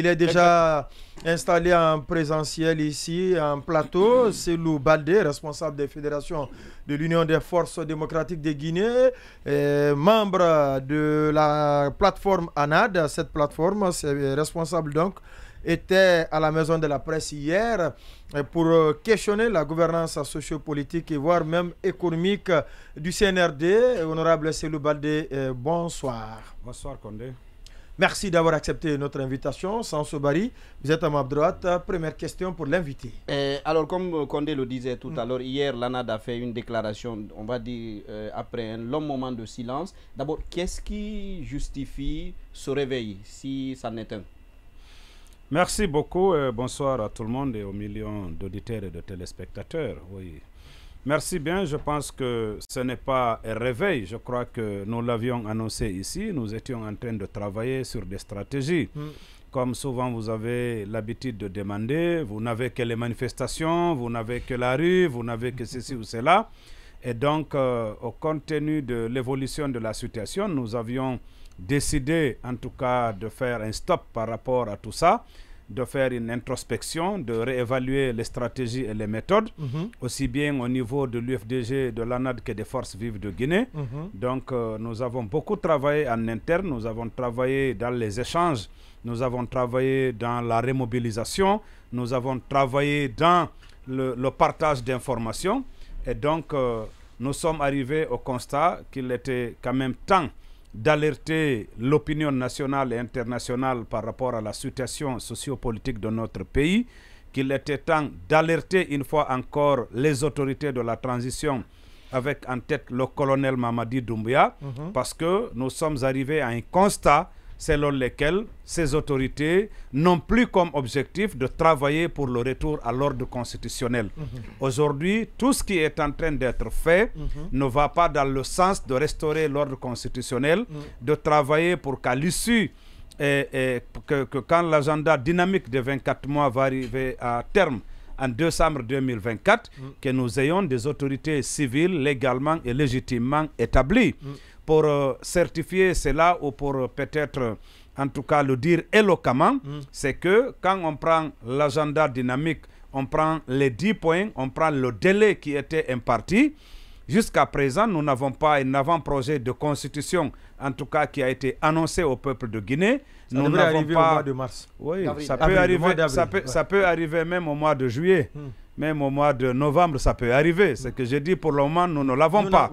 Il est déjà installé en présentiel ici, en plateau. C'est Lou Baldé, responsable des fédérations de l'Union des forces démocratiques de Guinée, membre de la plateforme ANAD. Cette plateforme, c'est responsable donc, était à la maison de la presse hier euh, pour questionner la gouvernance sociopolitique et voire même économique du CNRD. Honorable Selou Baldé, euh, bonsoir. Bonsoir, Condé. Merci d'avoir accepté notre invitation. Bari. vous êtes à ma droite. Première question pour l'invité. Eh, alors, comme euh, Condé le disait tout mm. à l'heure, hier, l'ANAD a fait une déclaration, on va dire, euh, après un long moment de silence. D'abord, qu'est-ce qui justifie ce réveil, si ça n'est un Merci beaucoup. Euh, bonsoir à tout le monde et aux millions d'auditeurs et de téléspectateurs. Oui. Merci bien. Je pense que ce n'est pas un réveil. Je crois que nous l'avions annoncé ici. Nous étions en train de travailler sur des stratégies. Mm. Comme souvent vous avez l'habitude de demander, vous n'avez que les manifestations, vous n'avez que la rue, vous n'avez que ceci ou cela. Et donc, euh, au contenu de l'évolution de la situation, nous avions décidé en tout cas de faire un stop par rapport à tout ça de faire une introspection, de réévaluer les stratégies et les méthodes, mhm. aussi bien au niveau de l'UFDG, de l'ANAD que des forces vives de Guinée. Mhm. Donc euh, nous avons beaucoup travaillé en interne, nous avons travaillé dans les échanges, nous avons travaillé dans la remobilisation, nous avons travaillé dans le, partage d'informations. Et donc euh, nous sommes arrivés au constat qu'il était quand même temps d'alerter l'opinion nationale et internationale par rapport à la situation sociopolitique de notre pays, qu'il était temps d'alerter une fois encore les autorités de la transition avec en tête le colonel Mamadi Doumbouya, mhm. parce que nous sommes arrivés à un constat selon lesquelles ces autorités n'ont plus comme objectif de travailler pour le retour à l'ordre constitutionnel. Mhm. Aujourd'hui, tout ce qui est en train d'être fait mhm. ne va pas dans le sens de restaurer l'ordre constitutionnel, mhm. de travailler pour qu'à l'issue et, que, quand l'agenda dynamique de 24 mois va arriver à terme en décembre 2024, que nous ayons des autorités civiles légalement et légitimement établies pour euh, certifier cela ou pour euh, peut-être, euh, en tout cas, le dire éloquemment, mm. c'est que quand on prend l'agenda dynamique, on prend les 10 points, on prend le délai qui était imparti, Jusqu'à présent, nous n'avons pas un avant-projet de constitution, en tout cas qui a été annoncé au peuple de Guinée. Ça nous n'avons pas... au mois de mars. Oui, ça peut, ah arriver, ça peut, arriver même au mois de juillet, mm. même au mois de novembre, ça peut arriver. ce mm. que j'ai dit, pour le moment, nous ne l'avons pas.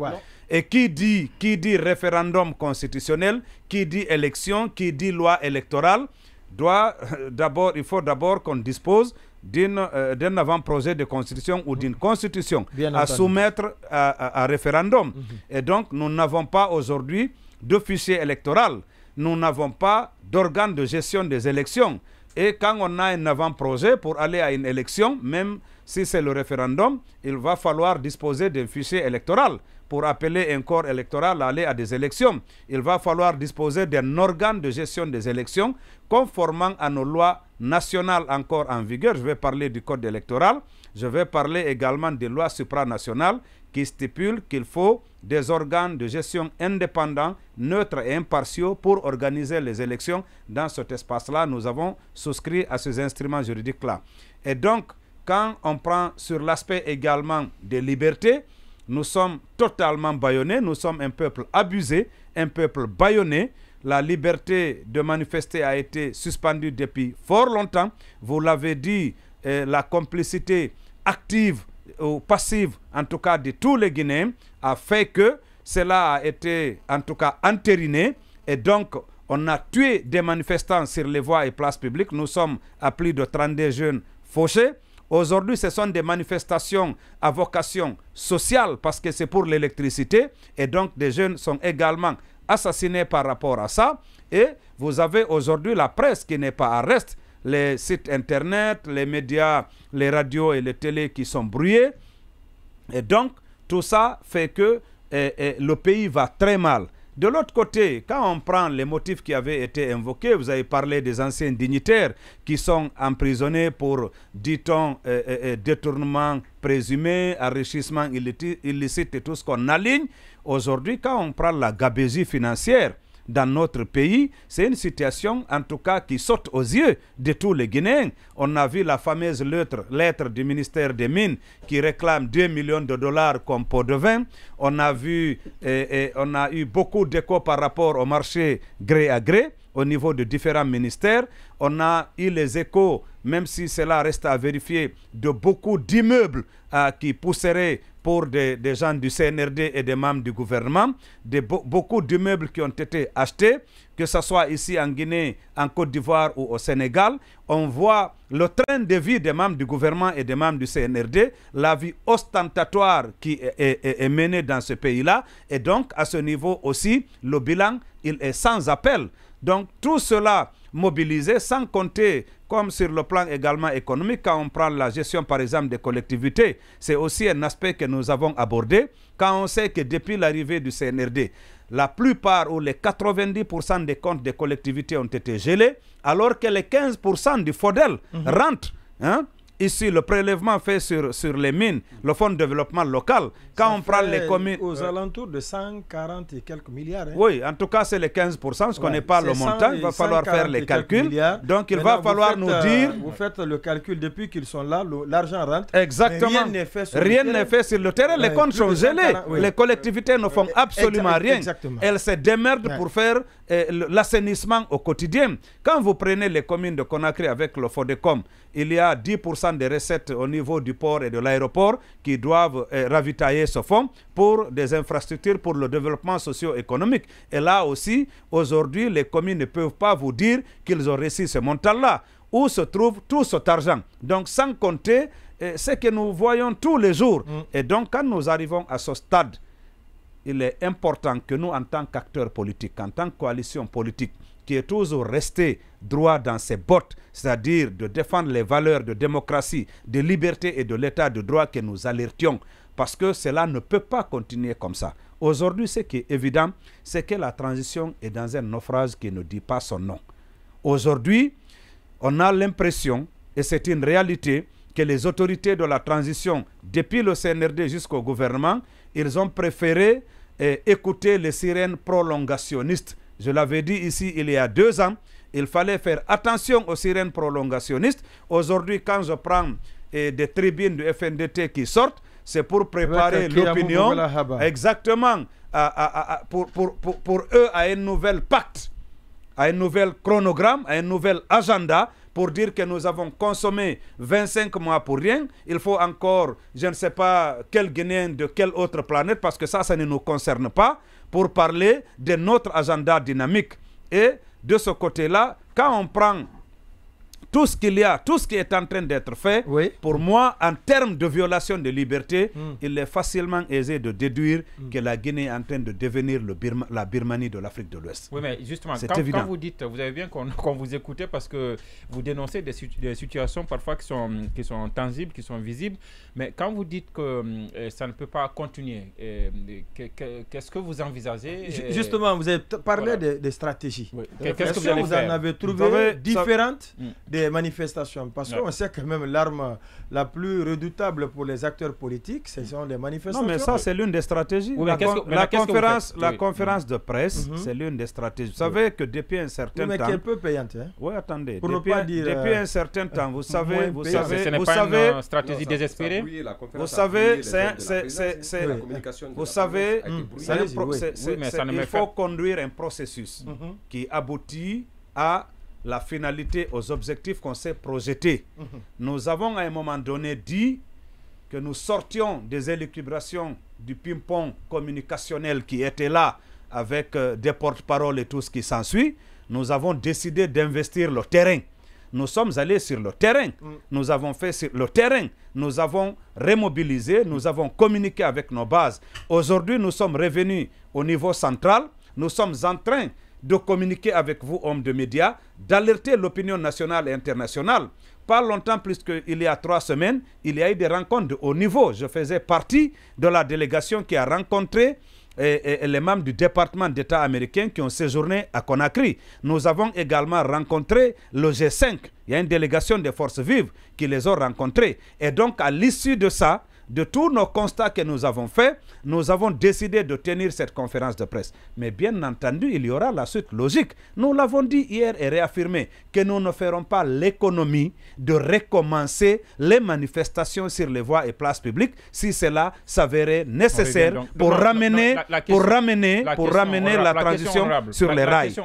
Et qui dit, qui dit référendum constitutionnel, qui dit élection, qui dit loi électorale, doit euh, d'abord, il faut d'abord qu'on dispose euh, d'un avant-projet de constitution ou d'une constitution à soumettre à, référendum. Mhm. Et donc, nous n'avons pas aujourd'hui de fichier électoral. Nous n'avons pas d'organe de gestion des élections. Et quand on a un avant-projet pour aller à une élection, même si c'est le référendum, il va falloir disposer d'un fichier électoral pour appeler un corps électoral à aller à des élections. Il va falloir disposer d'un organe de gestion des élections conformant à nos lois nationales encore en vigueur. Je vais parler du code électoral je vais parler également des lois supranationales qui stipulent qu'il faut des organes de gestion indépendants, neutres et impartiaux pour organiser les élections. Dans cet espace-là, nous avons souscrit à ces instruments juridiques-là. Et donc, quand on prend sur l'aspect également des libertés, nous sommes totalement baïonnés, nous sommes un peuple abusé, un peuple baïonné. La liberté de manifester a été suspendue depuis fort longtemps. Vous l'avez dit, euh, la complicité active ou passive, en tout cas de tous les Guinéens, a fait que cela a été en tout cas entériné et donc on a tué des manifestants sur les voies et places publiques. Nous sommes à plus de 30 jeunes fauchés. Aujourd'hui, ce sont des manifestations à vocation sociale parce que c'est pour l'électricité et donc des jeunes sont également assassinés par rapport à ça. Et vous avez aujourd'hui la presse qui n'est pas à reste les sites internet, les médias, les radios et les télés qui sont brouillés. Et donc, tout ça fait que eh, eh, le pays va très mal. De l'autre côté, quand on prend les motifs qui avaient été invoqués, vous avez parlé des anciens dignitaires qui sont emprisonnés pour, dit-on, eh, détournement présumé, enrichissement illicite et tout ce qu'on aligne. Aujourd'hui, quand on prend la gabésie financière, dans notre pays, c'est une situation en tout cas qui saute aux yeux de tous les Guinéens. On a vu la fameuse lettre, lettre du ministère des Mines qui réclame 2 millions de dollars comme pot de vin. On a vu, et eh, eh, on a eu beaucoup d'échos par rapport au marché gré à gré au niveau de différents ministères. On a eu les échos, même si cela reste à vérifier, de beaucoup d'immeubles euh, qui pousseraient pour des, gens du CNRD et des membres du gouvernement, beaucoup d'immeubles qui ont été achetés, que ce soit ici en Guinée, en Côte d'Ivoire ou au Sénégal. On voit le train de vie des membres du gouvernement et des membres du CNRD, la vie ostentatoire qui est, menée dans ce pays-là. Et donc, à ce niveau aussi, le bilan, il est sans appel. Donc tout cela mobilisé, sans compter comme sur le plan également économique, quand on prend la gestion par exemple des collectivités, c'est aussi un aspect que nous avons abordé, quand on sait que depuis l'arrivée du CNRD, la plupart ou les 90% des comptes des collectivités ont été gelés, alors que les 15% du FODEL mhm. rentrent hein. Ici, le prélèvement fait sur, sur les mines, le fonds de développement local, quand on prend les communes... Aux euh, alentours de 140 et quelques milliards. Hein. Oui, en tout cas, c'est les 15%, je ne connais pas le montant, il va falloir faire les calculs. Donc, il va falloir nous euh, dire... vous faites le calcul depuis qu'ils sont là, l'argent rentre. Exactement. Rien n'est fait, sur le terrain. les comptes sont gelés. Les collectivités ne font euh, absolument rien. Elles se démerdent pour faire l'assainissement au quotidien. Quand vous prenez les communes de Conakry avec le FODECOM, il y a 10% des recettes au niveau du port et de l'aéroport qui doivent eh, ravitailler ce fonds pour des infrastructures pour le développement socio-économique. Et là aussi, aujourd'hui, les communes ne peuvent pas vous dire qu'ils ont réussi ce montant-là. Où se trouve tout cet argent Donc, sans compter eh, ce que nous voyons tous les jours. Mm. Et donc, quand nous arrivons à ce stade, il est important que nous, en tant qu'acteurs politiques, en tant que coalition politique, qui est toujours restée droit dans ses bottes, c'est-à-dire de défendre les valeurs de démocratie, de liberté et de l'état de droit que nous alertions, parce que cela ne peut pas continuer comme ça. Aujourd'hui, ce qui est évident, c'est que la transition est dans un naufrage qui ne dit pas son nom. Aujourd'hui, on a l'impression, et c'est une réalité, que les autorités de la transition, depuis le CNRD jusqu'au gouvernement, ils ont préféré euh, écouter les sirènes prolongationnistes. Je l'avais dit ici il y a deux ans, il fallait faire attention aux sirènes prolongationnistes. Aujourd'hui, quand je prends eh, des tribunes du FNDT qui sortent, c'est pour préparer euh, l'opinion exactement pour, eux à un nouvel pacte, à un nouvel chronogramme, à un nouvel agenda pour dire que nous avons consommé 25 mois pour rien. Il faut encore, je ne sais pas quel Guinéen de quelle autre planète, parce que ça, ça ne nous concerne pas, pour parler de notre agenda dynamique. Et de ce côté-là, quand on prend tout ce qu'il y a, tout ce qui est en train d'être fait, pour moi, en termes de violation de liberté, hmm. il est facilement aisé de déduire hmm. que la Guinée est en train de devenir le la Birmanie de l'Afrique de l'Ouest. Oui, mais justement, quand, évident. quand, vous dites, vous avez bien qu'on vous écoutez parce que vous dénoncez des, des, situations parfois qui sont, qui sont tangibles, qui sont visibles, mais quand vous dites que euh, ça ne peut pas continuer, euh, qu'est-ce que vous envisagez euh, Justement, vous avez parlé des stratégies. Qu'est-ce que vous, en avez trouvé différentes hmm manifestations, parce qu'on sait que même l'arme la plus redoutable pour les acteurs politiques, ce sont les manifestations. Non, mais ça, c'est l'une des stratégies. la, conférence, la conférence de presse, mhm. c'est l'une des stratégies. Vous savez que depuis un certain temps... mais qui est peu payante. Hein? Oui, attendez. Pour ne pas dire, depuis euh, un certain temps, vous savez... Vous savez, ce vous pas savez, une stratégie désespérée. Vous savez, c'est... Vous savez, il faut conduire un processus mhm. qui aboutit à la finalité, aux objectifs qu'on s'est projetés. Nous avons à un moment donné dit que nous sortions des élucubrations du ping-pong communicationnel qui était là avec euh, des porte-paroles et tout ce qui s'ensuit. Nous avons décidé d'investir le terrain. Nous sommes allés sur le terrain. Nous avons fait sur le terrain. Nous avons remobilisé. Nous avons communiqué avec nos bases. Aujourd'hui, nous sommes revenus au niveau central. Nous sommes en train de communiquer avec vous, hommes de médias, d'alerter l'opinion nationale et internationale. Pas longtemps, plus qu'il y a trois semaines, il y a eu des rencontres de haut niveau. Je faisais partie de la délégation qui a rencontré eh, eh, les membres du département d'État américain qui ont séjourné à Conakry. Nous avons également rencontré le G5. Il y a une délégation des forces vives qui les ont rencontrés. Et donc, à l'issue de ça, de tous nos constats que nous avons faits, nous avons décidé de tenir cette conférence de presse. Mais bien entendu, il y aura la suite logique. Nous l'avons dit hier et réaffirmé que nous ne ferons pas l'économie de recommencer les manifestations sur les voies et places publiques si cela s'avérait nécessaire pour, ramener, la, pour, ramener, pour ramener, la transition sur les rails.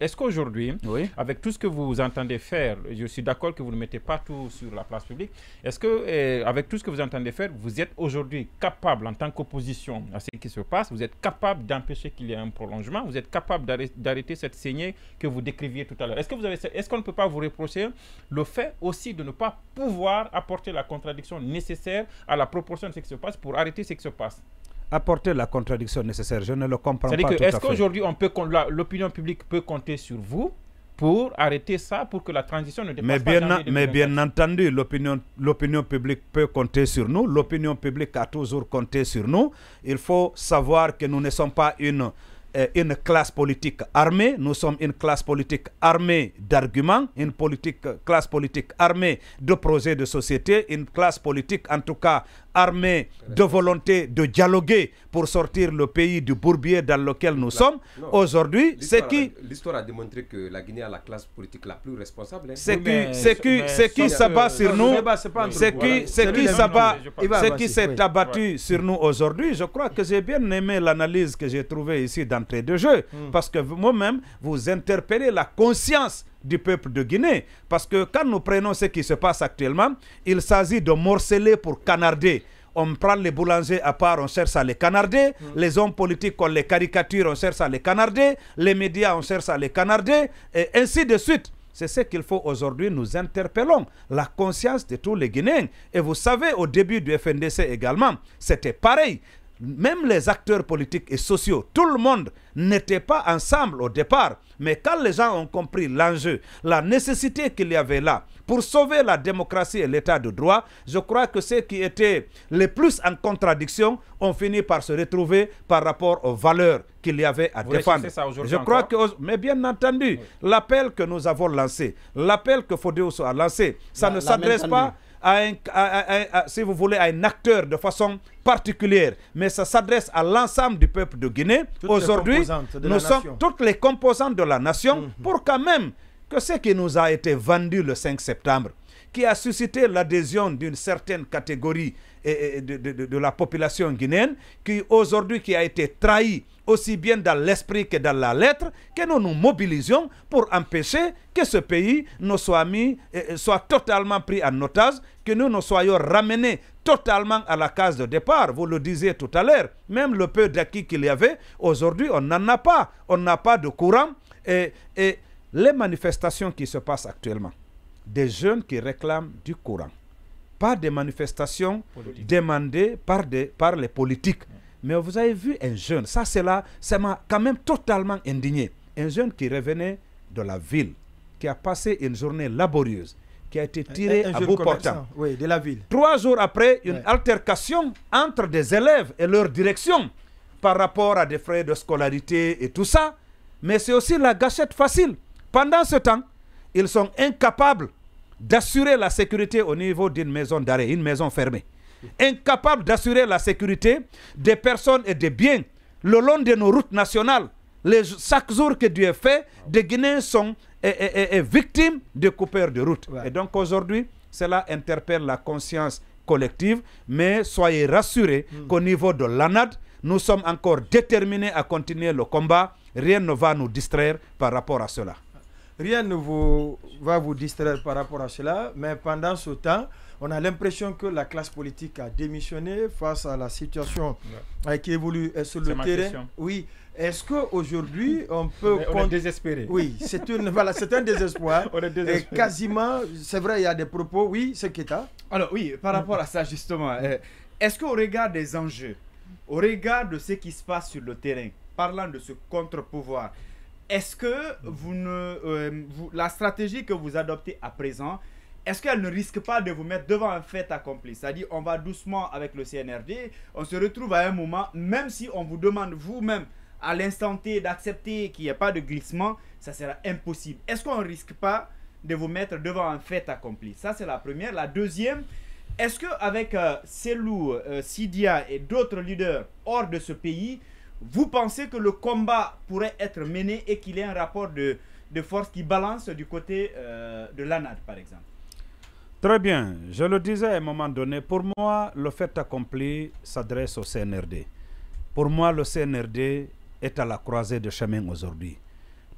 Est-ce qu'aujourd'hui, avec tout ce que vous entendez faire, je suis d'accord que vous ne mettez pas tout sur la place publique, est-ce que, eh, avec tout ce que vous entendez faire, vous êtes aujourd'hui capable, en tant qu'opposition à ce qui se passe, vous êtes capable d'empêcher qu'il y ait un prolongement, vous êtes capable d'arrêter cette saignée que vous décriviez tout à l'heure. Est-ce que est-ce qu'on ne peut pas vous reprocher le fait aussi de ne pas pouvoir apporter la contradiction nécessaire à la proportion de ce qui se passe pour arrêter ce qui se passe apporter la contradiction nécessaire. Je ne le comprends pas. C'est-à-dire est-ce qu'aujourd'hui, l'opinion publique peut compter sur vous pour arrêter ça, pour que la transition ne dépasse mais bien pas Mais bien entendu, l'opinion publique peut compter sur nous. L'opinion publique a toujours compté sur nous. Il faut savoir que nous ne sommes pas une, euh, une classe politique armée. Nous sommes une classe politique armée d'arguments, une politique, classe politique armée de projets de société, une classe politique, en tout cas, armée de volonté de dialoguer pour sortir le pays du bourbier dans lequel nous sommes. Aujourd'hui, c'est qui L'histoire a démontré que la Guinée a la classe politique la plus responsable. Hein. C'est qui, c'est qui, c'est qui s'abat sur nous C'est qui, c'est qui s'abat C'est qui s'est abattu sur nous aujourd'hui Je crois que j'ai bien aimé l'analyse que j'ai trouvée ici d'entrée de jeu, hmm. parce que moi-même vous interpellez la conscience du peuple de Guinée. Parce que quand nous prenons ce qui se passe actuellement, il s'agit de morceler pour canarder on prend les boulangers à part, on cherche à les canarder. Mm. Les hommes politiques, on les caricature, on cherche à les canarder. Les médias, on cherche à les canarder. Et ainsi de suite. C'est ce qu'il faut aujourd'hui, nous interpellons la conscience de tous les Guinéens. Et vous savez, au début du FNDC également, c'était pareil même les acteurs politiques et sociaux, tout le monde n'était pas ensemble au départ. Mais quand les gens ont compris l'enjeu, la nécessité qu'il y avait là pour sauver la démocratie et l'état de droit, je crois que ceux qui étaient les plus en contradiction ont fini par se retrouver par rapport aux valeurs qu'il y avait à défendre. je crois que, mais bien entendu, l'appel que nous avons lancé, l'appel que Fodéoso a lancé, ça ne s'adresse pas à un, si vous voulez, à un acteur de façon particulière, mais ça s'adresse à l'ensemble du peuple de Guinée. Aujourd'hui, nous sommes toutes les composantes de la nation mhm. pour quand même que ce qui nous a été vendu le 5 septembre, qui a suscité l'adhésion d'une certaine catégorie de, la population guinéenne qui aujourd'hui qui a été trahi, aussi bien dans l'esprit que dans la lettre, que nous nous mobilisions pour empêcher que ce pays nous soit, mis, soit totalement pris en otage, que nous ne soyons ramenés totalement à la case de départ. Vous le disiez tout à l'heure, même le peu d'acquis qu'il y avait, aujourd'hui on n'en a pas, on n'a pas de courant. Et, et les manifestations qui se passent actuellement, des jeunes qui réclament du courant pas des manifestations demandées par, par les politiques. Mais vous avez vu un jeune, ça c'est là, ça m'a quand même totalement indigné. Un jeune qui revenait de la ville, qui a passé une journée laborieuse, qui a été tiré à bout portant. de la ville. Trois jours après, une altercation entre des élèves et leur direction par rapport à des frais de scolarité et tout ça. Mais c'est aussi la gâchette facile. Pendant ce temps, ils sont incapables d'assurer la sécurité au niveau d'une maison d'arrêt, une maison fermée, incapable d'assurer la sécurité des personnes et des biens le long de nos routes nationales. Les, chaque jour que Dieu fait, des Guinéens sont victimes de coupeurs de route. Et donc aujourd'hui, cela interpelle la conscience collective, mais soyez rassurés hmm. qu'au niveau de l'ANAD, nous sommes encore déterminés à continuer le combat. Rien ne va nous distraire par rapport à cela rien ne vous, va vous distraire par rapport à cela, mais pendant ce temps, on a l'impression que la classe politique a démissionné face à la situation qui évolue sur le terrain. Oui. Est-ce qu'aujourd'hui, on peut... On, est désespéré. Oui, c'est voilà, un désespoir. on est désespéré. Et quasiment, c'est vrai, il y a des propos. Oui, c'est Keta. Alors oui, par rapport à ça, justement, euh, est-ce qu'au regard des enjeux, au regard de ce qui se passe sur le terrain, parlant de ce contre-pouvoir, est-ce que euh, la stratégie que vous adoptez à présent, est-ce qu'elle ne risque pas de vous mettre devant un fait accompli C'est-à-dire, on va doucement avec le CNRD, on se retrouve à un moment, même si on vous demande vous-même à l'instant T d'accepter qu'il n'y ait pas de glissement, ça sera impossible. Est-ce qu'on ne risque pas de vous mettre devant un fait accompli Ça, c'est la première. La deuxième, est-ce qu'avec avec euh, Selou, euh, Sidia et d'autres leaders hors de ce pays, vous pensez que le combat pourrait être mené et qu'il y ait un rapport de, force qui balance du côté euh, de l'ANAD, par exemple Très bien. Je le disais à un moment donné, pour moi, le fait accompli s'adresse au CNRD. Pour moi, le CNRD est à la croisée de chemin aujourd'hui.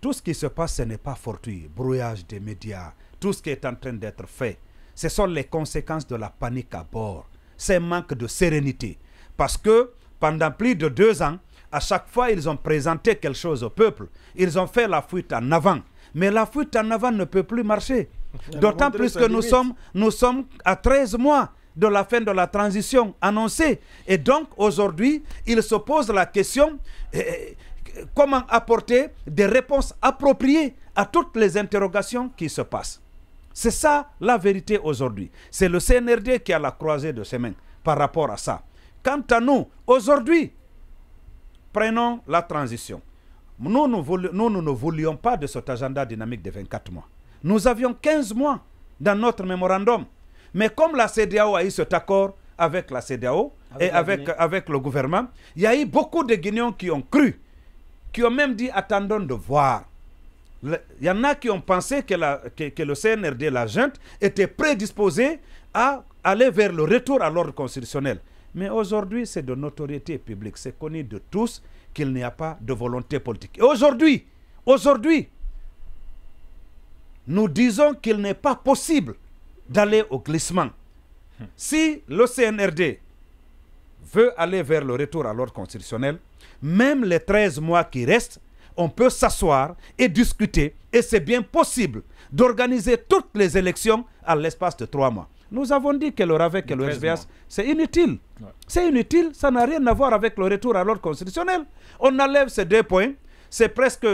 Tout ce qui se passe, ce n'est pas fortuit. Brouillage des médias, tout ce qui est en train d'être fait, ce sont les conséquences de la panique à bord. C'est manque de sérénité. Parce que pendant plus de deux ans, à chaque fois, ils ont présenté quelque chose au peuple. Ils ont fait la fuite en avant. Mais la fuite en avant ne peut plus marcher. D'autant plus que nous sommes, nous sommes à 13 mois de la fin de la transition annoncée. Et donc, aujourd'hui, il se pose la question eh, eh, comment apporter des réponses appropriées à toutes les interrogations qui se passent. C'est ça la vérité aujourd'hui. C'est le CNRD qui a la croisée de ses mains par rapport à ça. Quant à nous, aujourd'hui, Prenons la transition. Nous, nous, ne voulions pas de cet agenda dynamique de 24 mois. Nous avions 15 mois dans notre mémorandum. Mais comme la CDAO a eu cet accord avec la CDAO et avec, le gouvernement, il y a eu beaucoup de Guinéens qui ont cru, qui ont même dit attendons de voir. Il y en a qui ont pensé que, le CNRD, la junte, était prédisposé à aller vers le retour à l'ordre constitutionnel. Mais aujourd'hui, c'est de notoriété publique, c'est connu de tous qu'il n'y a pas de volonté politique. Et aujourd'hui, aujourd'hui, nous disons qu'il n'est pas possible d'aller au glissement. Si le CNRD veut aller vers le retour à l'ordre constitutionnel, même les 13 mois qui restent, on peut s'asseoir et discuter, et c'est bien possible d'organiser toutes les élections à l'espace de trois mois. Nous avons dit qu'elle ravec avec le SBS. C'est inutile. C'est inutile. Ça n'a rien à voir avec le retour à l'ordre constitutionnel. On enlève ces deux points. C'est presque,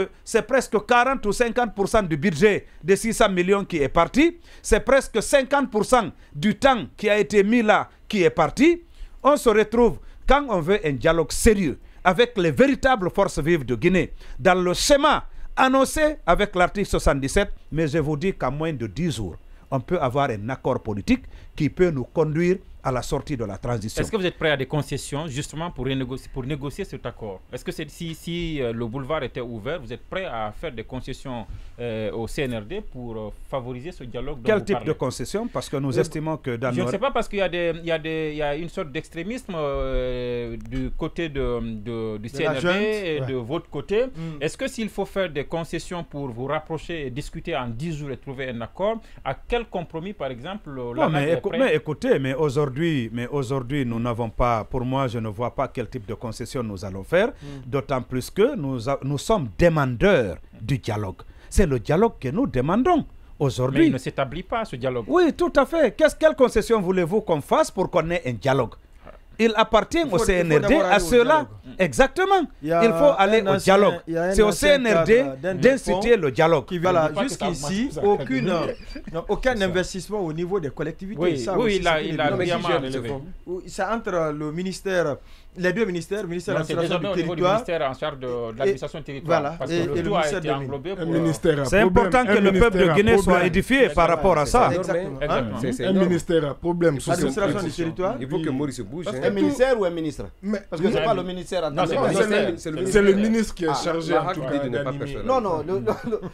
presque 40 ou 50% du budget de 600 millions qui est parti. C'est presque 50% du temps qui a été mis là qui est parti. On se retrouve quand on veut un dialogue sérieux avec les véritables forces vives de Guinée, dans le schéma annoncé avec l'article 77, mais je vous dis qu'à moins de 10 jours, on peut avoir un accord politique qui peut nous conduire à la sortie de la transition. Est-ce que vous êtes prêt à des concessions justement pour, négocier, pour négocier cet accord Est-ce que si, euh, le boulevard était ouvert, vous êtes prêt à faire des concessions euh, au CNRD pour euh, favoriser ce dialogue Quel type de concessions Parce que nous estimons que dans Je ne sais pas, parce qu'il y, a une sorte d'extrémisme du côté de, du CNRD et de votre côté. Mm. Est-ce que s'il faut faire des concessions pour vous rapprocher et discuter en 10 jours et trouver un accord, à quel compromis par exemple non, mais, mais écoutez, mais aujourd'hui, mais aujourd'hui, nous n'avons pas, pour moi, je ne vois pas quel type de concession nous allons faire, mm. d'autant plus que nous, sommes demandeurs du dialogue. C'est le dialogue que nous demandons aujourd'hui. Mais il ne s'établit pas ce dialogue. Oui, tout à fait. quest quelle concession voulez-vous qu'on fasse pour qu'on ait un dialogue il appartient au CNRD à cela. Mm. Exactement. Il, faut aller au dialogue. C'est au CNRD d'inciter le dialogue. Voilà, jusqu'ici, aucune, euh, aucun investissement au niveau des collectivités. Oui, ça oui il a, il a, a C'est entre le ministère les deux ministères, le ministère de l'administration du en charge de, de l'administration Voilà, parce et, que le, tout a été englobé pour... C'est important que le peuple de Guinée soit édifié par rapport à ça. un ministère problème. L'administration du territoire. Il faut que Maurice bouge. Un ministère ou un ministre Parce que ce n'est pas le ministère. C'est le ministre qui est ah, chargé de tout cas Non, non,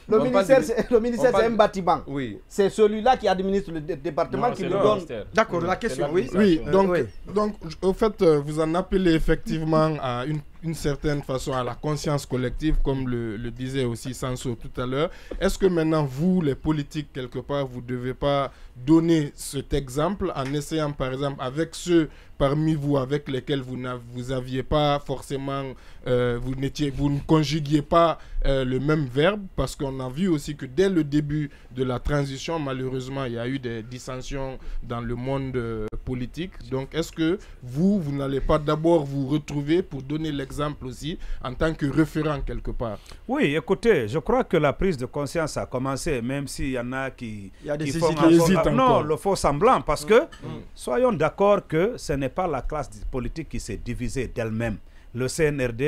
le ministère c'est un bâtiment. C'est celui-là qui administre le département qui le donne. D'accord, la question, oui. Oui, donc au fait, vous en appelez effectivement à une une certaine façon à la conscience collective, comme le, disait aussi Sanso tout à l'heure. Est-ce que maintenant, vous, les politiques, quelque part, vous devez pas donner cet exemple en essayant, par exemple, avec ceux parmi vous avec lesquels vous n'aviez pas forcément, euh, vous, n'étiez, vous ne conjuguiez pas euh, le même verbe, parce qu'on a vu aussi que dès le début de la transition, malheureusement, il y a eu des dissensions dans le monde euh, politique. Donc, est-ce que vous, vous n'allez pas d'abord vous retrouver pour donner l'exemple exemple aussi en tant que référent quelque part. Oui, écoutez, je crois que la prise de conscience a commencé, même s'il y en a qui, a font hésitent Non, le faux semblant, parce mm. que mm. soyons d'accord que ce n'est pas la classe politique qui s'est divisée d'elle-même. Le CNRD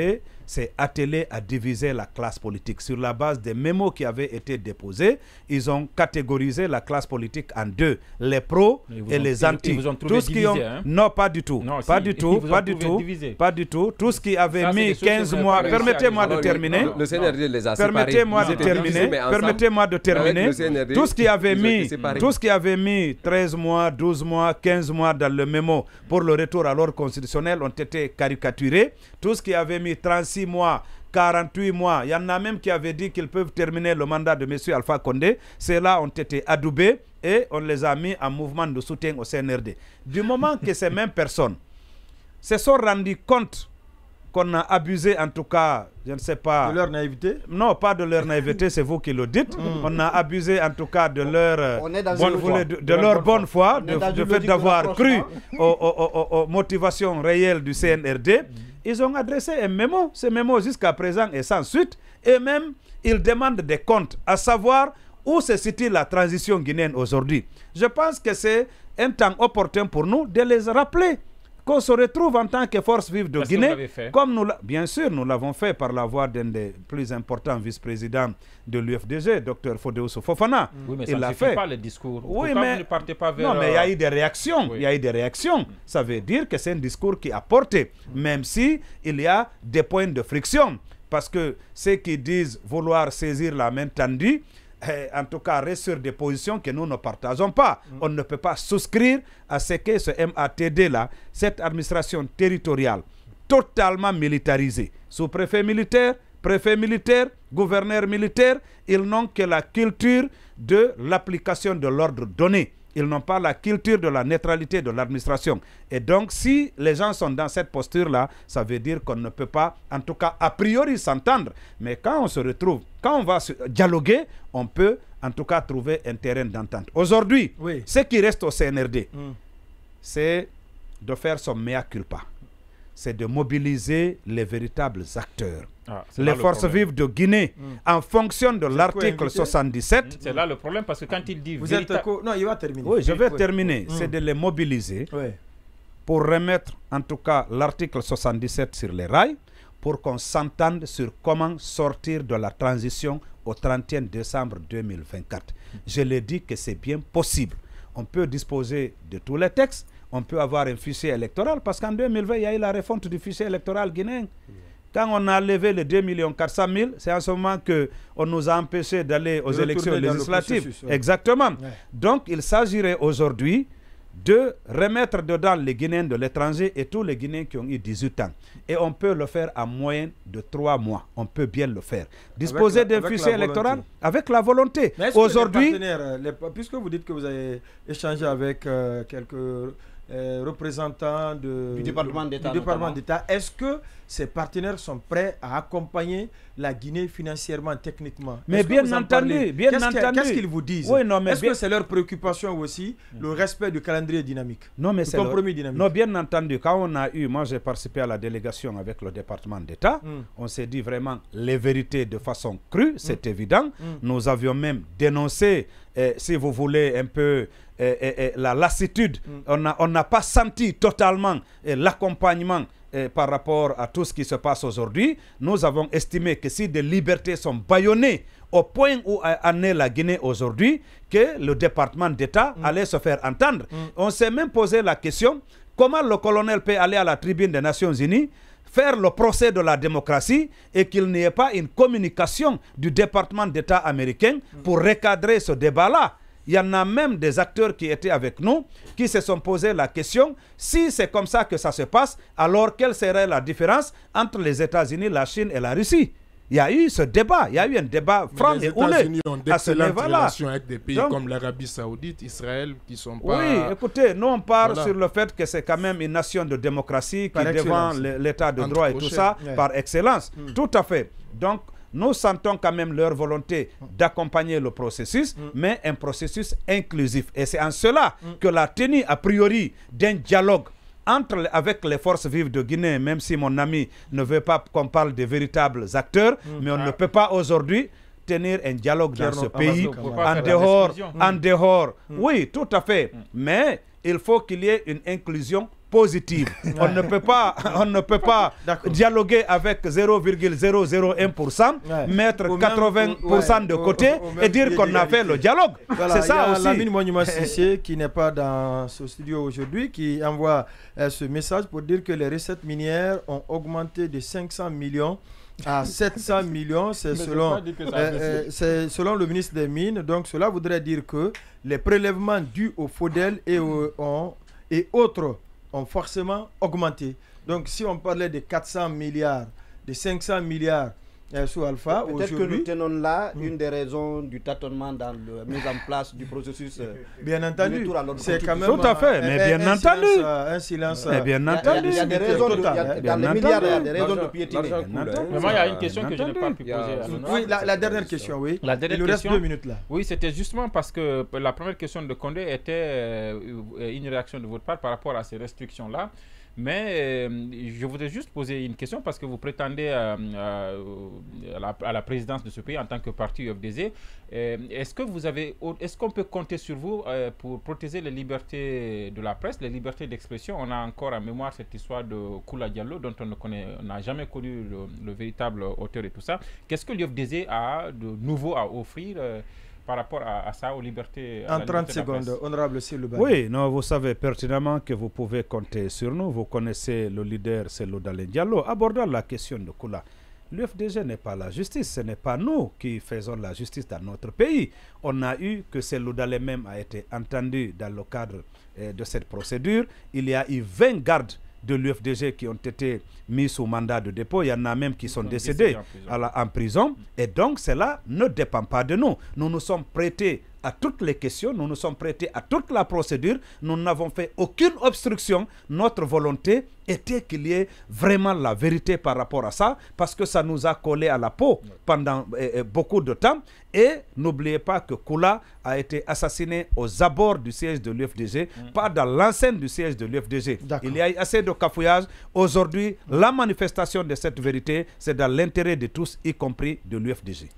s'est attelé à diviser la classe politique. Sur la base des mémos qui avaient été déposés, ils ont catégorisé la classe politique en deux, les pros et les anti. tous qui ont... Hein? Non, pas du tout. pas du tout, pas du tout, pas du tout. ce qui avait mis 15 mois, permettez-moi de terminer. Le CNRD les a Permettez-moi de terminer. Permettez-moi de terminer. Tout ce qui avait mis, tout ce qui avait mis 13 mois, 12 mois, 15 mois dans le mémo pour le retour à l'ordre constitutionnel ont été caricaturés. Tout ce qui avait mis 36 mois, 48 mois. Il y en a même qui avaient dit qu'ils peuvent terminer le mandat de monsieur Alpha Condé. C'est là ont été adoubés et on les a mis en mouvement de soutien au CNRD. Du moment que ces mêmes personnes se sont rendues compte qu'on a abusé, en tout cas, je ne sais pas. De leur naïveté Non, pas de leur naïveté, c'est vous qui le dites. Hmm. On a abusé, en tout cas, de leur, euh, bonne, foi. De, leur bonne foi, de, fait d'avoir cru aux, motivations réelles du CNRD. Hmm. Ils ont adressé un mémo. Ce mémo, jusqu'à présent, est sans suite. Et même, ils demandent des comptes, à savoir où se situe la transition guinéenne aujourd'hui. Je pense que c'est un temps opportun pour nous de les rappeler qu'on se retrouve en tant que force vive de Guinée, comme nous bien sûr nous l'avons fait par la voix d'un des plus importants vice-présidents de l'UFDG, docteur Fodeusso Fofana. Mm. Oui, mais il ça ne fait pas le discours. Oui, vous ne partez pas vers. Non, mais il y a eu des réactions. Il y a eu des réactions. Ça veut dire que c'est un discours qui a porté, mm. même si il y a des points de friction, parce que ceux qui disent vouloir saisir la main tendue en tout cas, reste sur des positions que nous ne partageons pas. Mm. On ne peut pas souscrire à ce que ce MATD-là, cette administration territoriale totalement militarisée, sous-préfet militaire, préfet militaire, gouverneur militaire, ils n'ont que la culture de l'application de l'ordre donné ils n'ont pas la culture de la neutralité de l'administration. Et donc, si les gens sont dans cette posture-là, ça veut dire qu'on ne peut pas, en tout cas, a priori, s'entendre. Mais quand on se retrouve, quand on va dialoguer, on peut, en tout cas, trouver un terrain d'entente. Aujourd'hui, ce qui reste au CNRD, mm. c'est de faire son mea culpa. C'est de mobiliser les véritables acteurs ah, les forces vives de Guinée hmm. en fonction de l'article 77. Hmm, c'est là le problème parce que quand il dit... Vous Non, il va terminer. Oui, je vais terminer. Hmm. C'est de les mobiliser pour remettre en tout cas l'article 77 sur les rails pour qu'on s'entende sur comment sortir de la transition au 31 décembre 2024. Je l'ai dit que c'est bien possible. On peut disposer de tous les textes, on peut avoir un fichier électoral parce qu'en 2020, il y a eu la réforme du fichier électoral guinéen. Quand on a levé les 2 400 000, c'est en ce moment qu'on nous a empêchés d'aller aux élections législatives. Exactement. Donc, il s'agirait aujourd'hui de remettre dedans les Guinéens de l'étranger et tous les Guinéens qui ont eu 18 ans. Et on peut le faire en moyenne de trois mois. On peut bien le faire. Disposer d'un fichier électoral avec la volonté. Aujourd'hui... Puisque vous dites que vous avez échangé avec euh, quelques euh, représentants de, du département d'État. Est-ce que ces partenaires sont prêts à accompagner la Guinée financièrement, techniquement Mais bien entendu, bien Qu'est-ce qu'ils vous disent oui, Est-ce que c'est leur préoccupation aussi, le mm. respect du calendrier dynamique Non, mais c'est compromis dynamique. Non, bien entendu. Quand on a eu, moi j'ai participé à la délégation avec le département d'État, mm. on s'est dit vraiment les vérités de façon crue, c'est mm. évident. Nous avions même dénoncé eh, si vous voulez, un peu eh, eh, la lassitude. Mm. On n'a pas senti totalement l'accompagnement par rapport à tout ce qui se passe aujourd'hui. Nous avons estimé que si des libertés sont baillonnées au point où en est la Guinée aujourd'hui, que le département d'État mm. allait se faire entendre. Mm. On s'est même posé la question, comment le colonel peut aller à la tribune des Nations Unies faire le procès de la démocratie et qu'il n'y ait pas une communication du département d'État américain pour recadrer ce débat-là. Il y en a même des acteurs qui étaient avec nous qui se sont posé la question si c'est comme ça que ça se passe, alors quelle serait la différence entre les États-Unis, la Chine et la Russie il y a eu ce débat, il y a eu un débat franc et houleux à ce niveau-là. avec des pays comme l'Arabie Saoudite, Israël, qui sont pas. Oui, écoutez, nous on parle sur le fait que c'est quand même une nation de démocratie qui défend l'état de droit et tout ça par excellence. Hmm. Tout à fait. Donc nous sentons quand même leur volonté hmm. d'accompagner le processus, hmm. mais un processus inclusif. Et c'est en cela que la tenue a priori d'un dialogue entre avec les forces vives de Guinée, même si mon ami ne veut pas qu'on parle des véritables acteurs, hmm. mais on ah. ne peut pas aujourd'hui tenir un dialogue dans ce ah, pays en dehors, en hmm. dehors. Hmm. Oui, tout à fait. Mais il faut qu'il y ait une inclusion on ne peut pas, on ne peut pas dialoguer avec 0,001%, mettre 80% de côté et dire qu'on a fait le dialogue. C'est ça y a aussi. Monument qui n'est pas dans ce studio aujourd'hui, qui envoie euh, ce message pour dire que les recettes minières ont augmenté de 500 millions à 700 millions, c'est selon, euh, euh, selon le ministre des Mines. Donc cela voudrait dire que les prélèvements dus au FODEL et autres forcément augmenté. Donc si on parlait de 400 milliards, de 500 milliards euh, sous Alpha Peut-être que nous tenons là hmm. une des raisons du tâtonnement dans la mise en place du processus. Euh, bien entendu. C'est quand même tout à fait, mais euh, bien entendu. Silence, un silence. Mais bien entendu. Il y a des raisons de, piétiner. Mais hein. moi, il y a une question que je n'ai pas pu poser. Oui, la, dernière question, oui. Il nous reste deux minutes là. Oui, c'était justement parce que la première question de Condé était une réaction de votre part par rapport à ces restrictions là. Mais euh, je voudrais juste poser une question parce que vous prétendez euh, euh, à, la, présidence de ce pays en tant que parti UFDZ. Est-ce que vous avez, est-ce qu'on peut compter sur vous pour protéger les libertés de la presse, les libertés d'expression On a encore en mémoire cette histoire de Koula Diallo dont on ne connaît, n'a jamais connu le, le, véritable auteur et tout ça. Qu'est-ce que l'UFDZ a de nouveau à offrir par rapport à, ça, aux libertés. en 30 secondes, honorable Silouba. Oui, non, vous savez pertinemment que vous pouvez compter sur nous. Vous connaissez le leader, c'est Lodalé Diallo. Abordant la question de Koula, l'UFDG n'est pas la justice. Ce n'est pas nous qui faisons la justice dans notre pays. On a eu que c'est l'Oudale même a été entendu dans le cadre eh, de cette procédure. Il y a eu 20 gardes de l'UFDG qui ont été mis sous mandat de dépôt. Il y en a même qui sont, décédés, À en prison. Et donc, cela ne dépend pas de nous. Nous nous sommes prêtés à toutes les questions, nous nous sommes prêtés à toute la procédure, nous n'avons fait aucune obstruction. Notre volonté était qu'il y ait vraiment la vérité par rapport à ça, parce que ça nous a collé à la peau pendant euh, euh, beaucoup de temps. Et n'oubliez pas que Koula a été assassiné aux abords du siège de l'UFDG, mm. pas dans l'enceinte du siège de l'UFDG. Il y a assez de cafouillage. Aujourd'hui, mm. la manifestation de cette vérité, c'est dans l'intérêt de tous, y compris de l'UFDG.